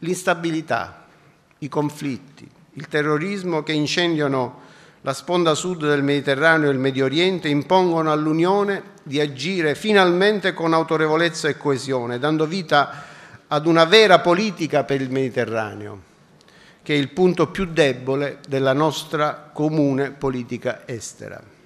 L'instabilità, i conflitti, il terrorismo che incendiano la sponda sud del Mediterraneo e il Medio Oriente impongono all'Unione di agire finalmente con autorevolezza e coesione, dando vita ad una vera politica per il Mediterraneo, che è il punto più debole della nostra comune politica estera.